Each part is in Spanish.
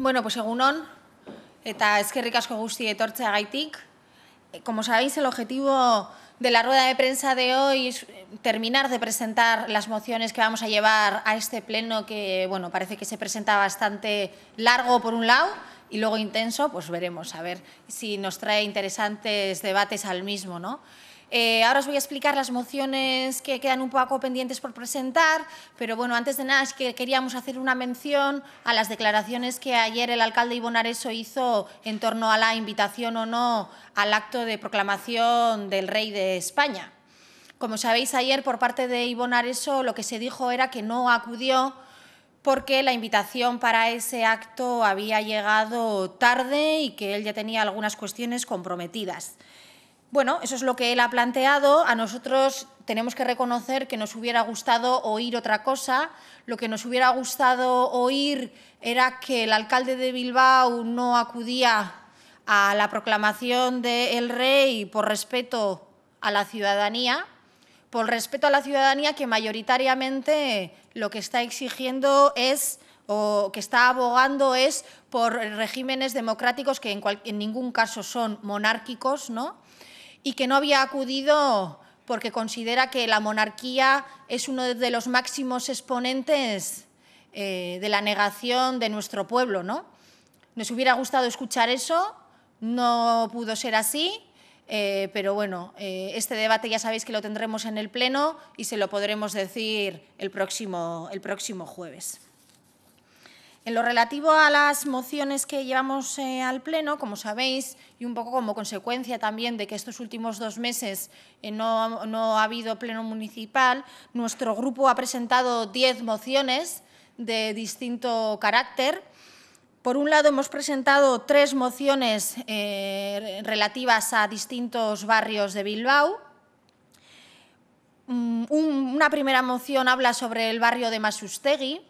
Bueno, pues egunon, eta eskerrik asko guzti Gaitic, eh, Como sabéis, el objetivo de la rueda de prensa de hoy es eh, terminar de presentar las mociones que vamos a llevar a este pleno, que bueno, parece que se presenta bastante largo por un lado y luego intenso, pues veremos a ver si nos trae interesantes debates al mismo, ¿no? Eh, ahora os voy a explicar las mociones que quedan un poco pendientes por presentar, pero bueno, antes de nada es que queríamos hacer una mención a las declaraciones que ayer el alcalde ibon Areso hizo en torno a la invitación o no al acto de proclamación del rey de España. Como sabéis, ayer por parte de ibon Areso lo que se dijo era que no acudió porque la invitación para ese acto había llegado tarde y que él ya tenía algunas cuestiones comprometidas. Bueno, eso es lo que él ha planteado. A nosotros tenemos que reconocer que nos hubiera gustado oír otra cosa. Lo que nos hubiera gustado oír era que el alcalde de Bilbao no acudía a la proclamación del rey por respeto a la ciudadanía, por respeto a la ciudadanía que mayoritariamente lo que está exigiendo es o que está abogando es por regímenes democráticos que en ningún caso son monárquicos, ¿no? y que no había acudido porque considera que la monarquía es uno de los máximos exponentes eh, de la negación de nuestro pueblo. ¿no? Nos hubiera gustado escuchar eso, no pudo ser así, eh, pero bueno, eh, este debate ya sabéis que lo tendremos en el Pleno y se lo podremos decir el próximo, el próximo jueves. En lo relativo a las mociones que llevamos eh, al Pleno, como sabéis, y un poco como consecuencia también de que estos últimos dos meses eh, no, ha habido Pleno municipal, nuestro grupo ha presentado diez mociones de distinto carácter. Por un lado, hemos presentado tres mociones eh, relativas a distintos barrios de Bilbao, mm, una primera moción habla sobre el barrio de Masustegui,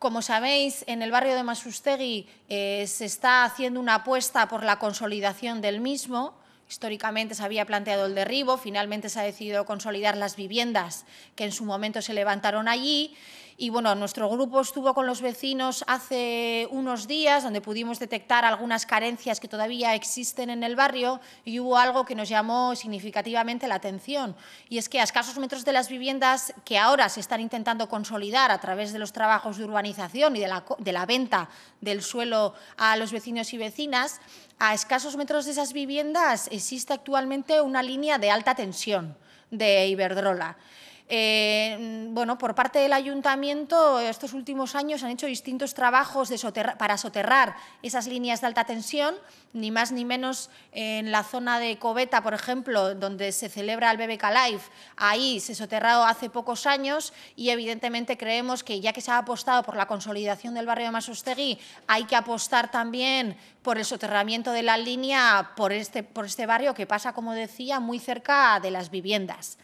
como sabéis, en el barrio de Masustegui eh, se está haciendo una apuesta por la consolidación del mismo. Históricamente se había planteado el derribo, finalmente se ha decidido consolidar las viviendas que en su momento se levantaron allí y bueno, nuestro grupo estuvo con los vecinos hace unos días, donde pudimos detectar algunas carencias que todavía existen en el barrio y hubo algo que nos llamó significativamente la atención. Y es que a escasos metros de las viviendas que ahora se están intentando consolidar a través de los trabajos de urbanización y de la, de la venta del suelo a los vecinos y vecinas, a escasos metros de esas viviendas existe actualmente una línea de alta tensión de Iberdrola. Eh, bueno, por parte del ayuntamiento, estos últimos años han hecho distintos trabajos para soterrar esas líneas de alta tensión, ni más ni menos en la zona de Coveta, por ejemplo, donde se celebra el BBK Live, ahí se soterrado hace pocos años y evidentemente creemos que ya que se ha apostado por la consolidación del barrio de Masostegui, hay que apostar también por el soterramiento de la línea por este, este barrio que pasa, como decía, muy cerca de las viviendas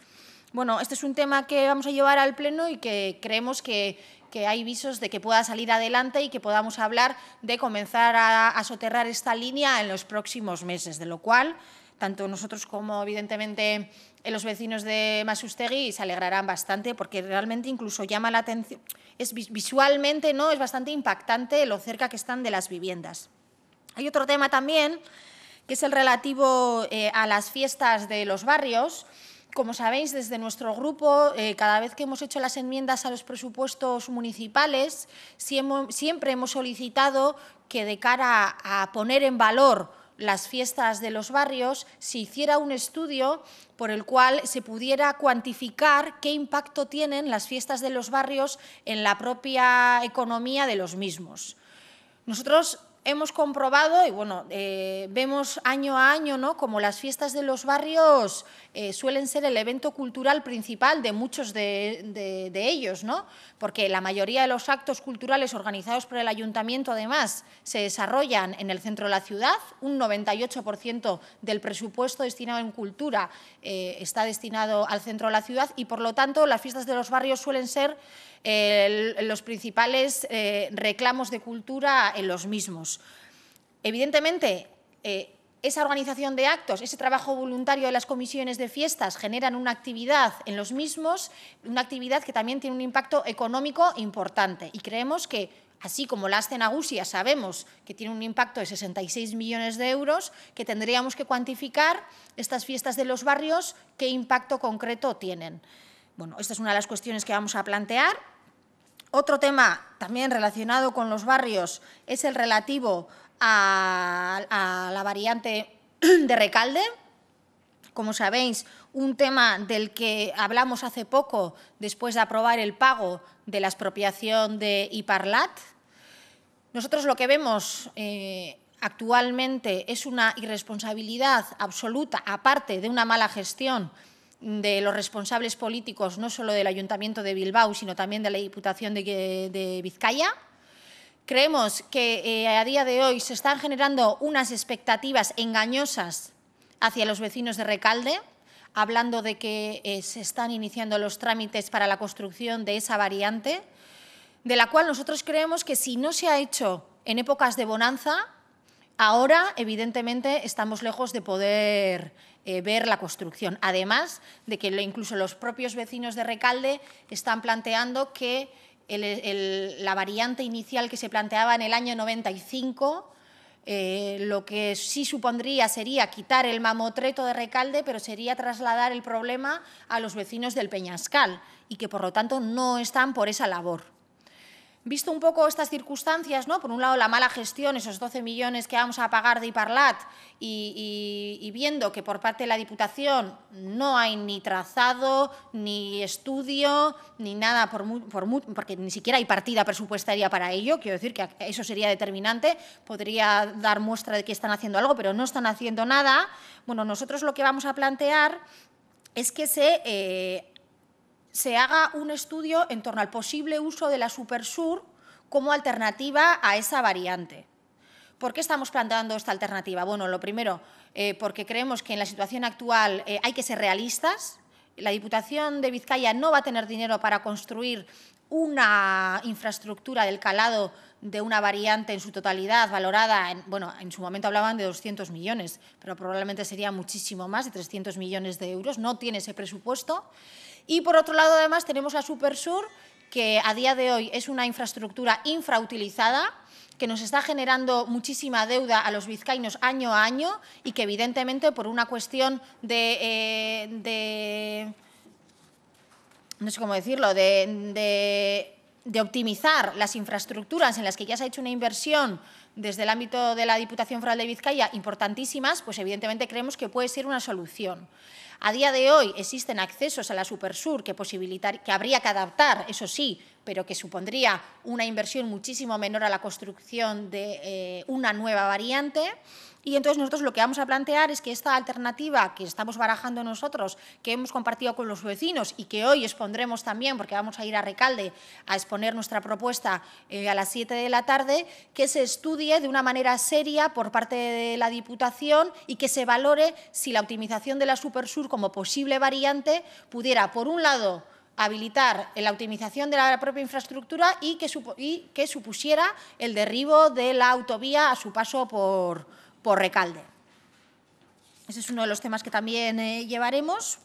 bueno, este es un tema que vamos a llevar al Pleno y que creemos que, hay visos de que pueda salir adelante y que podamos hablar de comenzar a, soterrar esta línea en los próximos meses, de lo cual tanto nosotros como evidentemente los vecinos de Masustegui se alegrarán bastante porque realmente incluso llama la atención, es visualmente no es bastante impactante lo cerca que están de las viviendas. Hay otro tema también que es el relativo eh, a las fiestas de los barrios. Como sabéis, desde nuestro grupo, eh, cada vez que hemos hecho las enmiendas a los presupuestos municipales, siempre hemos solicitado que de cara a poner en valor las fiestas de los barrios, se hiciera un estudio por el cual se pudiera cuantificar qué impacto tienen las fiestas de los barrios en la propia economía de los mismos. Nosotros hemos comprobado, y bueno, eh, vemos año a año, ¿no? Como las fiestas de los barrios eh, suelen ser el evento cultural principal de muchos de, ellos, ¿no? Porque la mayoría de los actos culturales organizados por el ayuntamiento, además, se desarrollan en el centro de la ciudad. Un 98% del presupuesto destinado en cultura eh, está destinado al centro de la ciudad y, por lo tanto, las fiestas de los barrios suelen ser los principales eh, reclamos de cultura en los mismos. Evidentemente, eh, esa organización de actos, ese trabajo voluntario de las comisiones de fiestas generan una actividad en los mismos, una actividad que también tiene un impacto económico importante. Y creemos que, así como la Ascenagusia sabemos que tiene un impacto de 66 millones de euros, que tendríamos que cuantificar estas fiestas de los barrios, qué impacto concreto tienen. Bueno, esta es una de las cuestiones que vamos a plantear. Otro tema también relacionado con los barrios es el relativo a, la variante de Recalde. Como sabéis, un tema del que hablamos hace poco después de aprobar el pago de la expropiación de Iparlat. Nosotros lo que vemos eh, actualmente es una irresponsabilidad absoluta, aparte de una mala gestión de los responsables políticos, no solo del Ayuntamiento de Bilbao, sino también de la Diputación de, Vizcaya. Creemos que eh, a día de hoy se están generando unas expectativas engañosas hacia los vecinos de Recalde, hablando de que eh, se están iniciando los trámites para la construcción de esa variante, de la cual nosotros creemos que si no se ha hecho en épocas de bonanza, Ahora, evidentemente, estamos lejos de poder eh, ver la construcción. Además de que incluso los propios vecinos de Recalde están planteando que la variante inicial que se planteaba en el año 95 eh, lo que sí supondría sería quitar el mamotreto de Recalde, pero sería trasladar el problema a los vecinos del Peñascal y que, por lo tanto, no están por esa labor. Visto un poco estas circunstancias, ¿no? por un lado la mala gestión, esos 12 millones que vamos a pagar de IPARLAT, y, viendo que por parte de la Diputación no hay ni trazado, ni estudio, ni nada, por, porque ni siquiera hay partida presupuestaria para ello, quiero decir que eso sería determinante, podría dar muestra de que están haciendo algo, pero no están haciendo nada. Bueno, nosotros lo que vamos a plantear es que se eh, se haga un estudio en torno al posible uso de la Supersur como alternativa a esa variante. ¿Por qué estamos planteando esta alternativa? Bueno, lo primero, eh, porque creemos que en la situación actual eh, hay que ser realistas. La Diputación de Vizcaya no va a tener dinero para construir una infraestructura del calado de una variante en su totalidad valorada, en, bueno, en su momento hablaban de 200 millones, pero probablemente sería muchísimo más, de 300 millones de euros, no tiene ese presupuesto. Y por otro lado, además, tenemos a Supersur, que a día de hoy es una infraestructura infrautilizada, que nos está generando muchísima deuda a los vizcaínos año a año y que evidentemente por una cuestión de eh, no sé cómo decirlo, de, optimizar las infraestructuras en las que ya se ha hecho una inversión desde el ámbito de la Diputación Foral de Vizcaya importantísimas, pues evidentemente creemos que puede ser una solución. A día de hoy existen accesos a la Supersur que, que habría que adaptar, eso sí, pero que supondría una inversión muchísimo menor a la construcción de eh, una nueva variante. Y entonces nosotros lo que vamos a plantear es que esta alternativa que estamos barajando nosotros, que hemos compartido con los vecinos y que hoy expondremos también, porque vamos a ir a Recalde a exponer nuestra propuesta eh, a las 7 de la tarde, que se estudie de una manera seria por parte de la Diputación y que se valore si la optimización de la Supersur como posible variante pudiera, por un lado, habilitar la optimización de la propia infraestructura y que, supusiera el derribo de la autovía a su paso por, por Recalde. Ese es uno de los temas que también eh, llevaremos.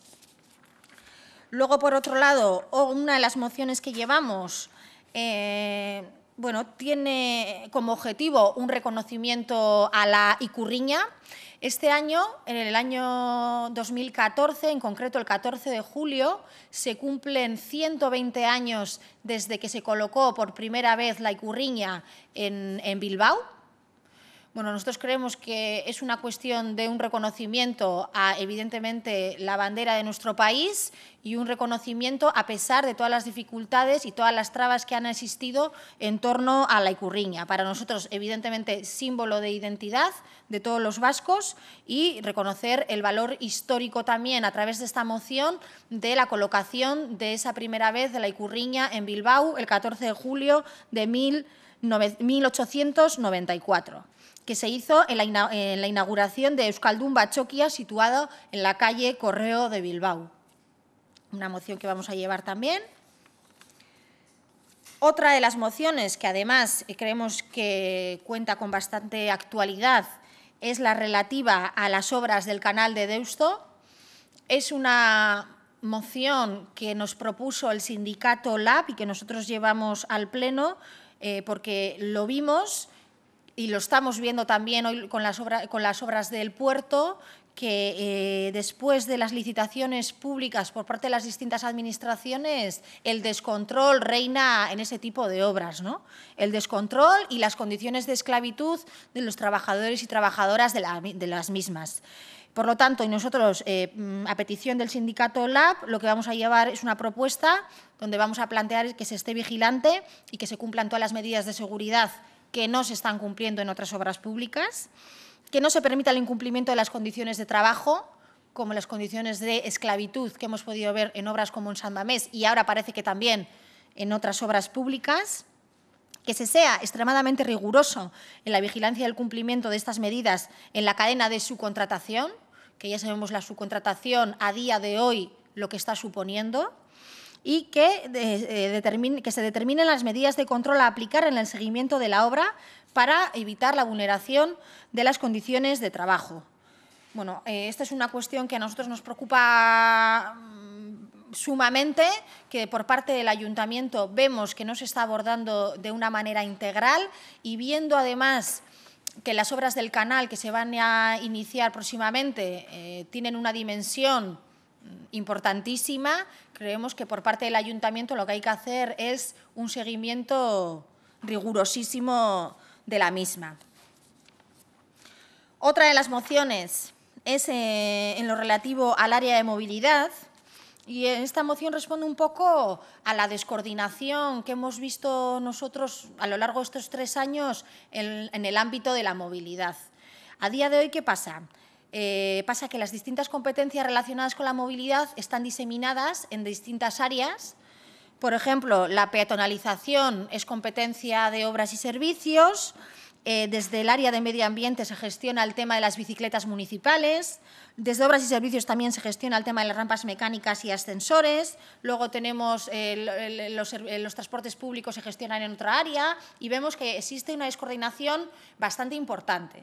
Luego, por otro lado, una de las mociones que llevamos eh, bueno, tiene como objetivo un reconocimiento a la Icurriña. Este año, en el año 2014, en concreto el 14 de julio, se cumplen 120 años desde que se colocó por primera vez la Icurriña en, en Bilbao. Bueno, nosotros creemos que es una cuestión de un reconocimiento a, evidentemente, la bandera de nuestro país y un reconocimiento a pesar de todas las dificultades y todas las trabas que han existido en torno a la Icurriña. Para nosotros, evidentemente, símbolo de identidad de todos los vascos y reconocer el valor histórico también a través de esta moción de la colocación de esa primera vez de la Icurriña en Bilbao el 14 de julio de 1894 que se hizo en la, inauguración de Euskaldun Bachoquia, situado en la calle Correo de Bilbao. Una moción que vamos a llevar también. Otra de las mociones que además eh, creemos que cuenta con bastante actualidad es la relativa a las obras del canal de Deusto. Es una moción que nos propuso el sindicato LAB y que nosotros llevamos al Pleno eh, porque lo vimos y lo estamos viendo también hoy con las, con las obras del puerto, que eh, después de las licitaciones públicas por parte de las distintas administraciones, el descontrol reina en ese tipo de obras, ¿no? El descontrol y las condiciones de esclavitud de los trabajadores y trabajadoras de, las mismas. Por lo tanto, y nosotros, eh, mm, a petición del sindicato LAB, lo que vamos a llevar es una propuesta donde vamos a plantear que se esté vigilante y que se cumplan todas las medidas de seguridad que no se están cumpliendo en otras obras públicas, que no se permita el incumplimiento de las condiciones de trabajo, como las condiciones de esclavitud que hemos podido ver en obras como en San Mamés y ahora parece que también en otras obras públicas, que se sea extremadamente riguroso en la vigilancia del cumplimiento de estas medidas en la cadena de subcontratación, que ya sabemos la subcontratación a día de hoy lo que está suponiendo, y eh, que, se determinen las medidas de control a aplicar en el seguimiento de la obra para evitar la vulneración de las condiciones de trabajo. Bueno, eh, esta es una cuestión que a nosotros nos preocupa mm, sumamente, que por parte del ayuntamiento vemos que no se está abordando de una manera integral y viendo además que las obras del canal que se van a iniciar próximamente eh, tienen una dimensión importantísima. Creemos que por parte del ayuntamiento lo que hay que hacer es un seguimiento rigurosísimo de la misma. Otra de las mociones es eh, en lo relativo al área de movilidad. Y esta moción responde un poco a la descoordinación que hemos visto nosotros a lo largo de estos tres años en el ámbito de la movilidad. A día de hoy, ¿qué pasa? Eh, pasa que las distintas competencias relacionadas con la movilidad están diseminadas en distintas áreas. Por ejemplo, la peatonalización es competencia de obras y servicios. Eh, desde el área de medio ambiente se gestiona el tema de las bicicletas municipales, desde obras y servicios también se gestiona el tema de las rampas mecánicas y ascensores, luego tenemos eh, los, transportes públicos se gestionan en otra área y vemos que existe una descoordinación bastante importante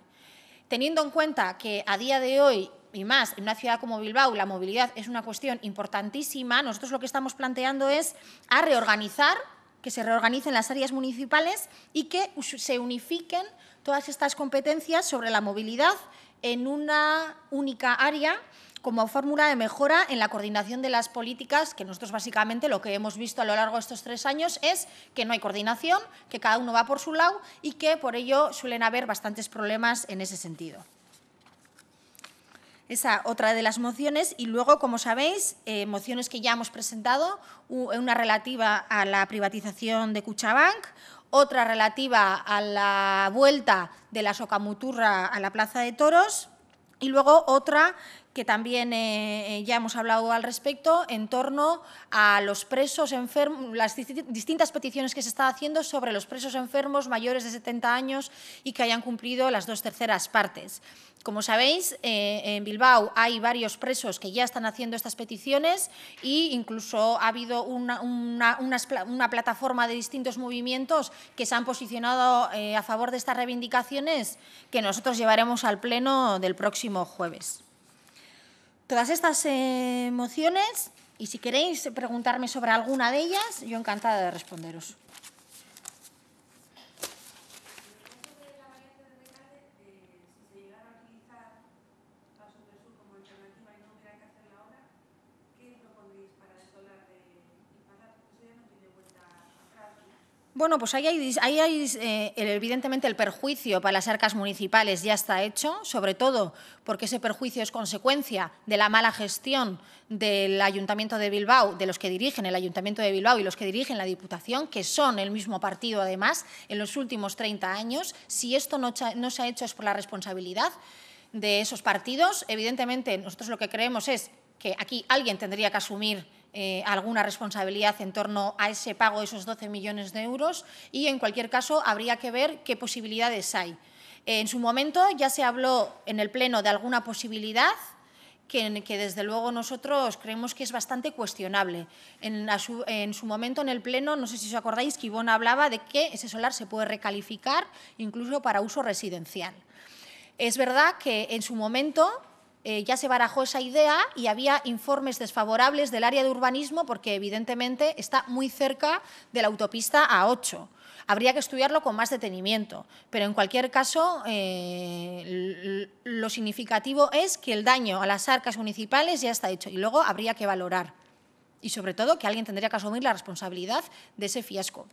teniendo en cuenta que a día de hoy y más en una ciudad como Bilbao la movilidad es una cuestión importantísima, nosotros lo que estamos planteando es a reorganizar, que se reorganicen las áreas municipales y que se unifiquen todas estas competencias sobre la movilidad en una única área como fórmula de mejora en la coordinación de las políticas, que nosotros básicamente lo que hemos visto a lo largo de estos tres años es que no hay coordinación, que cada uno va por su lado y que por ello suelen haber bastantes problemas en ese sentido. Esa otra de las mociones y luego, como sabéis, eh, mociones que ya hemos presentado, una relativa a la privatización de Cuchabank, otra relativa a la vuelta de la Socamuturra a la Plaza de Toros, y luego otra que también eh, eh, ya hemos hablado al respecto, en torno a los presos enfermos, las distintas peticiones que se están haciendo sobre los presos enfermos mayores de 70 años y que hayan cumplido las dos terceras partes. Como sabéis, eh, en Bilbao hay varios presos que ya están haciendo estas peticiones e incluso ha habido una, plataforma de distintos movimientos que se han posicionado a favor de estas reivindicaciones que nosotros llevaremos al Pleno del próximo jueves todas estas emociones y si queréis preguntarme sobre alguna de ellas, yo encantada de responderos. Bueno, pues ahí hay, ahí eh, evidentemente el perjuicio para las arcas municipales ya está hecho, sobre todo porque ese perjuicio es consecuencia de la mala gestión del Ayuntamiento de Bilbao, de los que dirigen el Ayuntamiento de Bilbao y los que dirigen la Diputación, que son el mismo partido además en los últimos 30 años. Si esto no, no se ha hecho es por la responsabilidad de esos partidos. Evidentemente, nosotros lo que creemos es que aquí alguien tendría que asumir eh, alguna responsabilidad en torno a ese pago de esos 12 millones de euros y, en cualquier caso, habría que ver qué posibilidades hay. En su momento ya se habló en el Pleno de alguna posibilidad que, desde luego nosotros creemos que es bastante cuestionable. En, su momento en el Pleno, no sé si os acordáis, que hablaba de que ese solar se puede recalificar incluso para uso residencial. Es verdad que en su momento eh, ya se barajó esa idea y había informes desfavorables del área de urbanismo porque evidentemente está muy cerca de la autopista A8. Habría que estudiarlo con más detenimiento, pero en cualquier caso eh, lo significativo es que el daño a las arcas municipales ya está hecho y luego habría que valorar y sobre todo que alguien tendría que asumir la responsabilidad de ese fiasco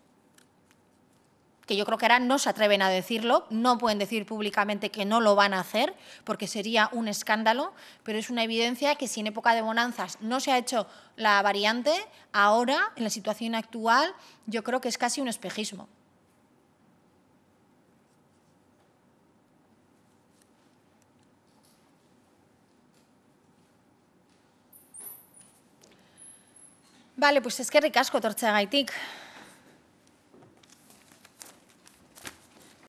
que yo creo que ahora no se atreven a decirlo, no pueden decir públicamente que no lo van a hacer, porque sería un escándalo, pero es una evidencia que si en época de bonanzas no se ha hecho la variante, ahora, en la situación actual, yo creo que es casi un espejismo. Vale, pues es que ricasco Gaitic.